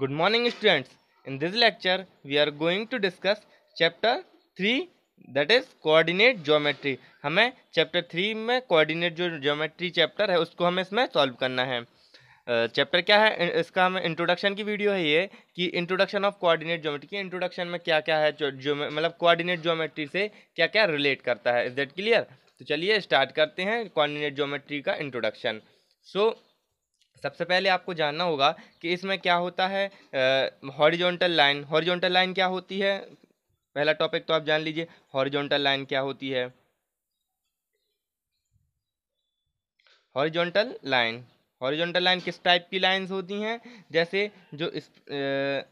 good morning students in this lecture we are going to discuss chapter three that is coordinate geometry हमें chapter three में coordinate जो geometry chapter है उसको हमें इसमें solve करना है चैप्टर uh, क्या है इसका हमें इंट्रोडक्शन की वीडियो है ये कि introduction of coordinate geometry introduction में क्या क्या है मतलब कोऑर्डिनेट ज्योमेट्री से क्या क्या रिलेट करता है इज दैट क्लियर तो चलिए स्टार्ट करते हैं कोऑर्डिनेट ज्योमेट्री का इंट्रोडक्शन सो so, सबसे पहले आपको जानना होगा कि इसमें क्या होता है हॉरिजॉन्टल लाइन हॉरिजॉन्टल लाइन क्या होती है पहला टॉपिक तो आप जान लीजिए हॉरिजॉन्टल लाइन क्या होती है हॉरिजॉन्टल लाइन हॉरिजॉन्टल लाइन किस टाइप की लाइंस होती हैं जैसे जो इस आ,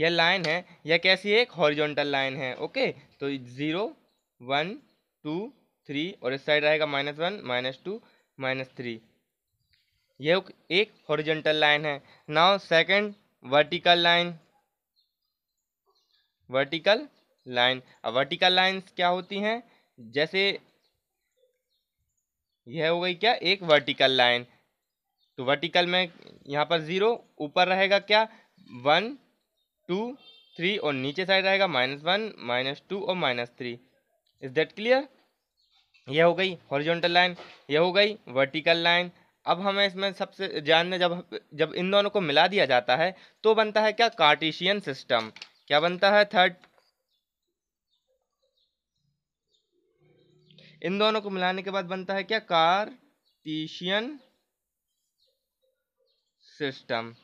यह लाइन है यह कैसी एक हॉरिजॉन्टल लाइन है ओके तो ज़ीरो वन टू थ्री और इस साइड रहेगा minus one minus two minus three यह एक हॉरिजेंटल लाइन है now second vertical line vertical line अब वर्टिकल लाइंस क्या होती हैं जैसे यह हो गई क्या एक वर्टिकल लाइन तो वर्टिकल में यहाँ पर ज़ीरो ऊपर रहेगा क्या वन टू थ्री और नीचे साइड रहेगा माइनस वन माइनस टू और minus three is that clear यह हो गई हॉरिजॉन्टल लाइन यह हो गई वर्टिकल लाइन अब हमें इसमें सबसे जानने जब जब इन दोनों को मिला दिया जाता है तो बनता है क्या कार्टिशियन सिस्टम क्या बनता है थर्ड इन दोनों को मिलाने के बाद बनता है क्या कार्टिशियन सिस्टम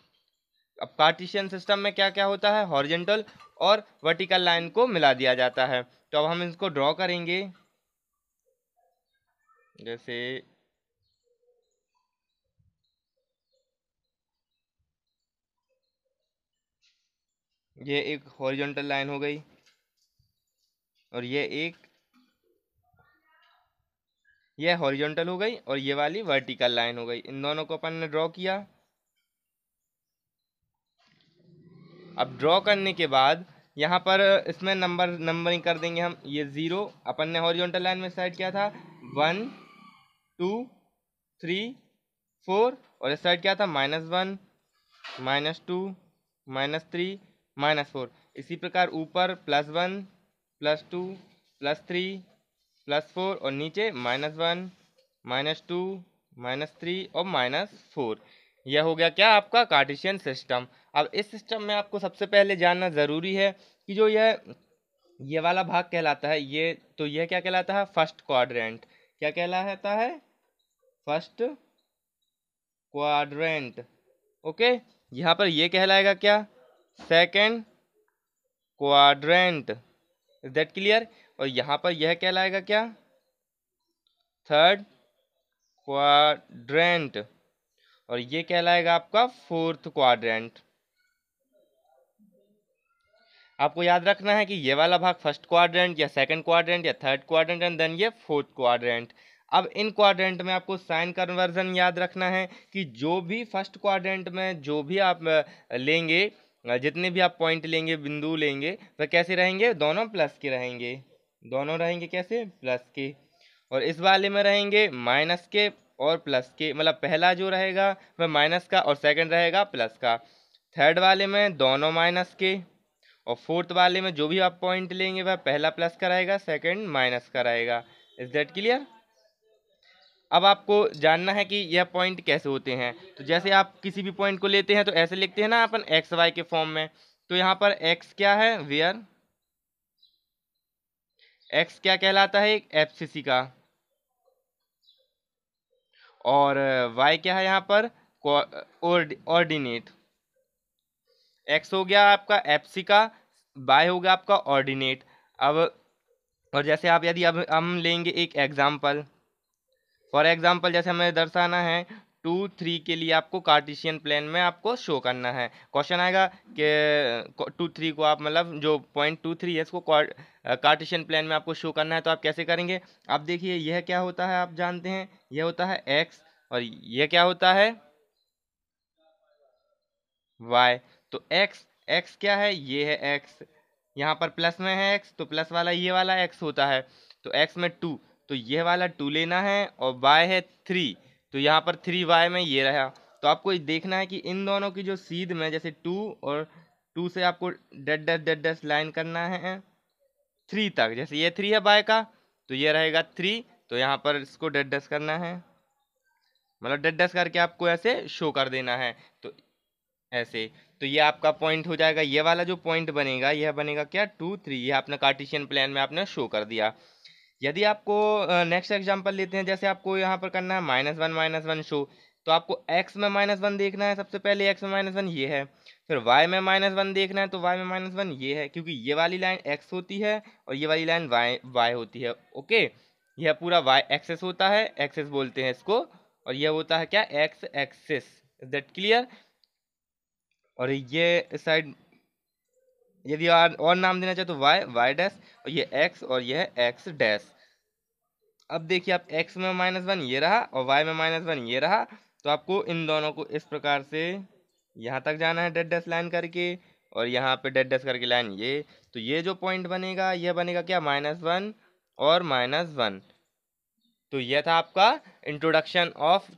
अब कार्टिशियन सिस्टम में क्या क्या होता है हॉरिजेंटल और वर्टिकल लाइन को मिला दिया जाता है तो अब हम इसको ड्रॉ करेंगे जैसे ये एक हॉरिजॉन्टल लाइन हो गई और ये एक ये हॉरिजॉन्टल हो गई और ये वाली वर्टिकल लाइन हो गई इन दोनों को अपन ने ड्रॉ किया अब ड्रॉ करने के बाद यहाँ पर इसमें नंबर नंबरिंग कर देंगे हम ये ज़ीरो अपन ने हॉरिजॉन्टल लाइन में सेट किया था वन टू थ्री फोर और इस साइड क्या था minus one minus two minus three minus four इसी प्रकार ऊपर plus one plus two plus three plus four और नीचे minus one minus two minus three और माइनस फोर यह हो गया क्या आपका कार्टिशियन सिस्टम अब इस सिस्टम में आपको सबसे पहले जानना ज़रूरी है कि जो यह ये वाला भाग कहलाता है ये तो यह क्या कहलाता है फर्स्ट क्वाड्रेंट क्या कहलाता है फर्स्ट क्वाड्रेंट ओके यहाँ पर ये कहलाएगा क्या second quadrant is that clear और यहाँ पर यह कहलाएगा क्या थर्ड क्वाड्रेंट और ये कहलाएगा आपका फोर्थ क्वाड्रेंट आपको याद रखना है कि ये वाला भाग फर्स्ट क्वाड्रेंट या सेकंड क्वाड्रेंट या थर्ड क्वाड्रेंट एंड देन ये फोर्थ क्वाड्रेंट अब इन क्वाड्रेंट में आपको साइन कन्वर्जन याद रखना है कि जो भी फर्स्ट क्वाड्रेंट में जो भी आप लेंगे जितने भी आप पॉइंट लेंगे बिंदु लेंगे वह कैसे रहेंगे दोनों प्लस के रहेंगे दोनों रहेंगे कैसे प्लस के और इस वाले में रहेंगे माइनस के और प्लस के मतलब पहला जो रहेगा वह माइनस का और सेकंड रहेगा प्लस का थर्ड वाले में दोनों माइनस के और फोर्थ वाले में जो भी आप पॉइंट लेंगे वह पहला प्लस का रहेगा सेकंड माइनस का रहेगा इज दैट क्लियर अब आपको जानना है कि यह पॉइंट कैसे होते हैं तो जैसे आप किसी भी पॉइंट को लेते हैं तो ऐसे लिखते हैं ना अपन एक्स वाई के फॉर्म में तो यहाँ पर एक्स क्या है वेयर एक्स क्या कहलाता है एफ का और वाई uh, क्या है यहाँ पर ऑर्डिनेट एक्स हो गया आपका एफ का वाई हो गया आपका ऑर्डिनेट अब और जैसे आप यदि अब हम लेंगे एक एग्जाम्पल फॉर एग्जाम्पल जैसे हमें दर्शाना है टू थ्री के लिए आपको कार्टिशियन प्लेन में आपको शो करना है क्वेश्चन आएगा कि टू थ्री को आप मतलब जो पॉइंट टू थ्री है इसको कार्टिशियन प्लेन में आपको शो करना है तो आप कैसे करेंगे आप देखिए यह क्या होता है आप जानते हैं यह होता है एक्स और यह क्या होता है वाई तो एक्स एक्स क्या है ये है एक्स यहाँ पर प्लस में है एक्स तो प्लस वाला ये वाला एक्स होता है तो एक्स में टू तो यह वाला टू लेना है और वाई है थ्री तो यहाँ पर थ्री वाई में ये रहा तो आपको देखना है कि इन दोनों की जो सीध में जैसे टू और टू से आपको डेड डस डेड डेस लाइन करना है थ्री तक जैसे ये थ्री है वाई का तो ये रहेगा थ्री तो यहाँ पर इसको डेड डेस करना है मतलब डेड डेस करके आपको ऐसे शो कर देना है तो ऐसे तो ये आपका पॉइंट हो जाएगा ये वाला जो पॉइंट बनेगा यह बनेगा क्या टू थ्री यह आपने कार्टिशियन प्लान में आपने शो कर दिया यदि आपको नेक्स्ट एग्जाम्पल लेते हैं जैसे आपको यहाँ पर करना है माइनस वन माइनस वन शो तो आपको एक्स में माइनस वन देखना है सबसे पहले एक्स में माइनस वन ये है फिर वाई में माइनस वन देखना है तो वाई में माइनस वन ये है क्योंकि ये वाली लाइन एक्स होती है और ये वाली लाइन वाई वाई होती है ओके यह पूरा वाई एक्सेस होता है एक्सेस बोलते हैं इसको और यह होता है क्या एक्स एक्सेस दैट क्लियर और ये साइड यदि और, और नाम देना चाहे तो वाई वाई डैश और ये एक्स और ये है एक्स डैश अब देखिए आप एक्स में माइनस वन ये रहा और वाई में माइनस वन ये रहा तो आपको इन दोनों को इस प्रकार से यहाँ तक जाना है डेड डैश लाइन करके और यहाँ पे डेड डैश करके लाइन ये तो ये जो पॉइंट बनेगा यह बनेगा क्या माइनस वन और माइनस वन तो यह था आपका introduction of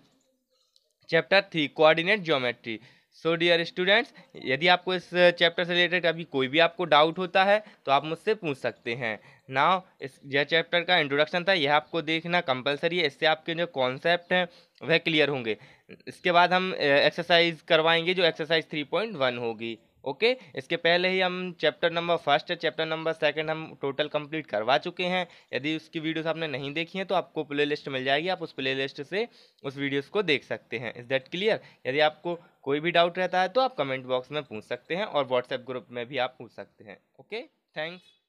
chapter three coordinate geometry so dear students यदि आपको इस चैप्टर uh, से रिलेटेड अभी कोई भी आपको डाउट होता है तो आप मुझसे पूछ सकते हैं नाउ इस यह चैप्टर का इंट्रोडक्शन था यह आपको देखना कंपलसरी है इससे आपके जो कॉन्सेप्ट हैं वह क्लियर होंगे इसके बाद हम एक्सरसाइज uh, करवाएंगे जो एक्सरसाइज थ्री पॉइंट वन होगी ओके इसके पहले ही हम chapter number first chapter number second हम टोटल कंप्लीट करवा चुके हैं यदि उसकी वीडियोस आपने नहीं देखी हैं तो आपको प्ले लिस्ट मिल जाएगी आप उस प्ले लिस्ट से उस वीडियोस को देख सकते हैं इज़ दैट क्लियर यदि आपको कोई भी डाउट रहता है तो आप कमेंट बॉक्स में पूछ सकते हैं और व्हाट्सएप ग्रुप में भी आप पूछ सकते हैं ओके थैंक्स